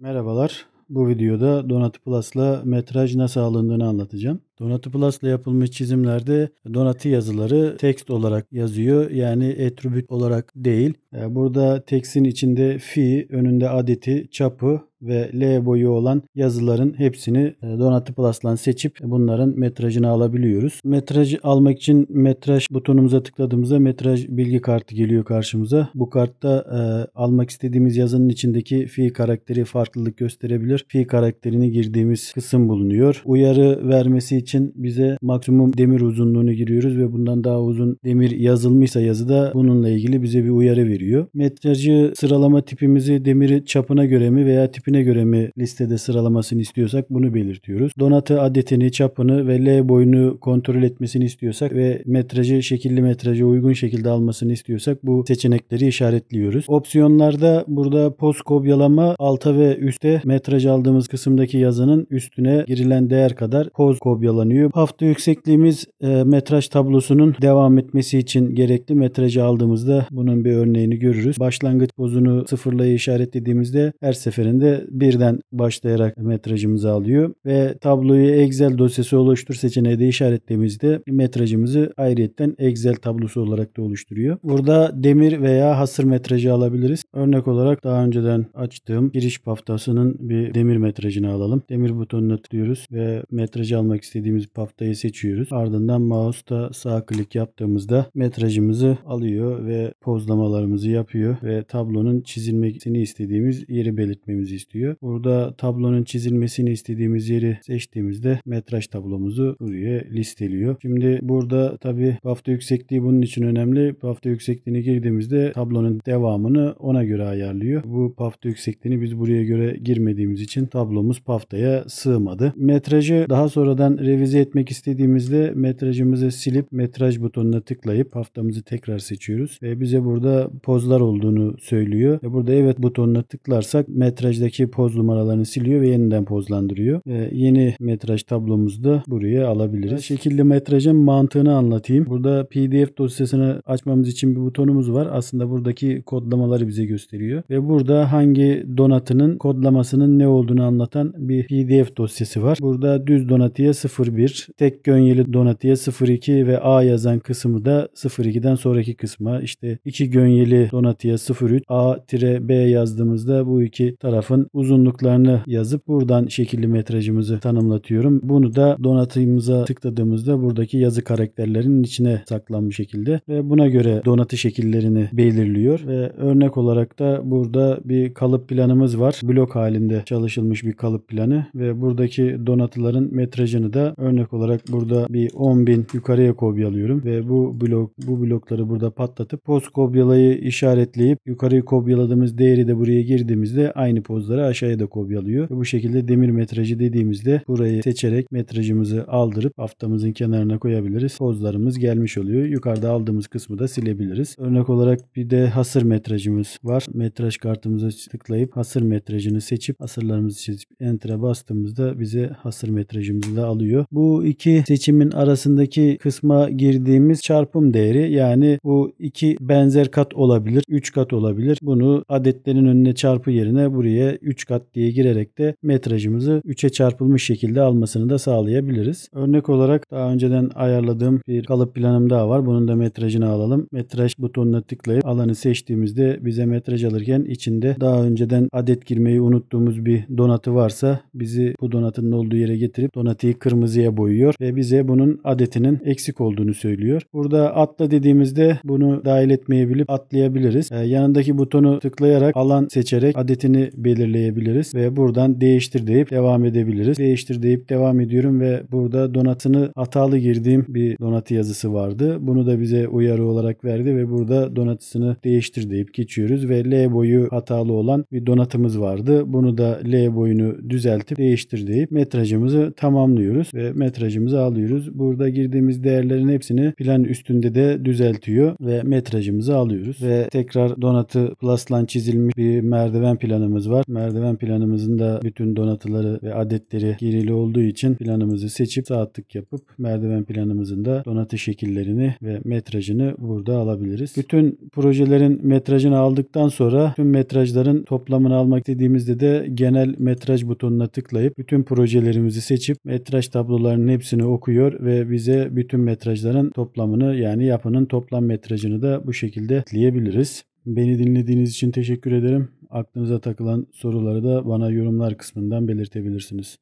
Merhabalar. Bu videoda Donatı Plus'la metraj nasıl alındığını anlatacağım. Donatı Plus ile yapılmış çizimlerde donatı yazıları tekst olarak yazıyor. Yani attribute olarak değil. E, burada tekstin içinde fi, önünde adeti, çapı ve L boyu olan yazıların hepsini e, Donatı Plus'tan seçip bunların metrajını alabiliyoruz. Metraj almak için metraj butonumuza tıkladığımızda metraj bilgi kartı geliyor karşımıza. Bu kartta e, almak istediğimiz yazının içindeki fi karakteri farklılık gösterebilir. Fi karakterini girdiğimiz kısım bulunuyor. Uyarı vermesi için için bize maksimum demir uzunluğunu giriyoruz ve bundan daha uzun demir yazılmışsa yazıda bununla ilgili bize bir uyarı veriyor. Metrajı sıralama tipimizi demiri çapına göre mi veya tipine göre mi listede sıralamasını istiyorsak bunu belirtiyoruz. Donatı adetini, çapını ve L boyunu kontrol etmesini istiyorsak ve metrajı şekilli metraja uygun şekilde almasını istiyorsak bu seçenekleri işaretliyoruz. Opsiyonlarda burada poz kopyalama alta ve üste metraj aldığımız kısımdaki yazının üstüne girilen değer kadar poz kopyalama sağlanıyor. Hafta yüksekliğimiz e, metraj tablosunun devam etmesi için gerekli. Metrajı aldığımızda bunun bir örneğini görürüz. Başlangıç pozunu sıfırlayı işaretlediğimizde her seferinde birden başlayarak metrajımızı alıyor ve tabloyu Excel dosyası oluştur seçeneği de işaretlediğimizde metrajımızı ayrıyetten Excel tablosu olarak da oluşturuyor. Burada demir veya hasır metrajı alabiliriz. Örnek olarak daha önceden açtığım giriş paftasının bir demir metrajını alalım. Demir butonuna tıklıyoruz ve metrajı almak istediğimiz istediğimiz paftayı seçiyoruz. Ardından mouse'da sağ klik yaptığımızda metrajımızı alıyor ve pozlamalarımızı yapıyor ve tablonun çizilmesini istediğimiz yeri belirtmemizi istiyor. Burada tablonun çizilmesini istediğimiz yeri seçtiğimizde metraj tablomuzu buraya listeliyor. Şimdi burada tabi pafta yüksekliği bunun için önemli. Pafta yüksekliğini girdiğimizde tablonun devamını ona göre ayarlıyor. Bu pafta yüksekliğini biz buraya göre girmediğimiz için tablomuz paftaya sığmadı. Metrajı daha sonradan revize etmek istediğimizde metrajımızı silip metraj butonuna tıklayıp haftamızı tekrar seçiyoruz ve bize burada pozlar olduğunu söylüyor. Ve burada evet butonuna tıklarsak metrajdaki poz numaralarını siliyor ve yeniden pozlandırıyor. Ve yeni metraj tablomuzu da buraya alabiliriz. Şekilli metrajın mantığını anlatayım. Burada PDF dosyasını açmamız için bir butonumuz var. Aslında buradaki kodlamaları bize gösteriyor. Ve burada hangi donatının kodlamasının ne olduğunu anlatan bir PDF dosyası var. Burada düz donatıya 0 01, tek gönyeli donatıya 02 ve A yazan kısmı da 02'den sonraki kısma. İşte iki gönyeli donatıya 03, A-B yazdığımızda bu iki tarafın uzunluklarını yazıp buradan şekilli metrajımızı tanımlatıyorum. Bunu da donatımıza tıkladığımızda buradaki yazı karakterlerinin içine saklanmış şekilde ve buna göre donatı şekillerini belirliyor ve örnek olarak da burada bir kalıp planımız var. Blok halinde çalışılmış bir kalıp planı ve buradaki donatıların metrajını da Örnek olarak burada bir 10.000 yukarıya kopyalıyorum ve bu blok bu blokları burada patlatıp poz kopyalayı işaretleyip yukarıyı kopyaladığımız değeri de buraya girdiğimizde aynı pozları aşağıya da kopyalıyor. Ve bu şekilde demir metrajı dediğimizde burayı seçerek metrajımızı aldırıp haftamızın kenarına koyabiliriz. Pozlarımız gelmiş oluyor. Yukarıda aldığımız kısmı da silebiliriz. Örnek olarak bir de hasır metrajımız var. Metraj kartımıza tıklayıp hasır metrajını seçip hasırlarımızı çizip enter'a bastığımızda bize hasır metrajımızı da alıyor veriliyor. Bu iki seçimin arasındaki kısma girdiğimiz çarpım değeri yani bu iki benzer kat olabilir, üç kat olabilir. Bunu adetlerin önüne çarpı yerine buraya üç kat diye girerek de metrajımızı 3'e çarpılmış şekilde almasını da sağlayabiliriz. Örnek olarak daha önceden ayarladığım bir kalıp planım daha var. Bunun da metrajını alalım. Metraj butonuna tıklayıp alanı seçtiğimizde bize metraj alırken içinde daha önceden adet girmeyi unuttuğumuz bir donatı varsa bizi bu donatının olduğu yere getirip donatıyı kırmızı kırmızıya boyuyor ve bize bunun adetinin eksik olduğunu söylüyor. Burada atla dediğimizde bunu dahil etmeyebilip atlayabiliriz. Ee, yanındaki butonu tıklayarak alan seçerek adetini belirleyebiliriz ve buradan değiştir deyip devam edebiliriz. Değiştir deyip devam ediyorum ve burada donatını hatalı girdiğim bir donatı yazısı vardı. Bunu da bize uyarı olarak verdi ve burada donatısını değiştir deyip geçiyoruz ve L boyu hatalı olan bir donatımız vardı. Bunu da L boyunu düzeltip değiştir deyip metrajımızı tamamlıyoruz ve e, metrajımızı alıyoruz. Burada girdiğimiz değerlerin hepsini plan üstünde de düzeltiyor ve metrajımızı alıyoruz. Ve tekrar donatı plaslan çizilmiş bir merdiven planımız var. Merdiven planımızın da bütün donatıları ve adetleri girili olduğu için planımızı seçip saatlik yapıp merdiven planımızın da donatı şekillerini ve metrajını burada alabiliriz. Bütün projelerin metrajını aldıktan sonra tüm metrajların toplamını almak istediğimizde de genel metraj butonuna tıklayıp bütün projelerimizi seçip metraj tablosu tabloların hepsini okuyor ve bize bütün metrajların toplamını yani yapının toplam metrajını da bu şekilde ekleyebiliriz. Beni dinlediğiniz için teşekkür ederim. Aklınıza takılan soruları da bana yorumlar kısmından belirtebilirsiniz.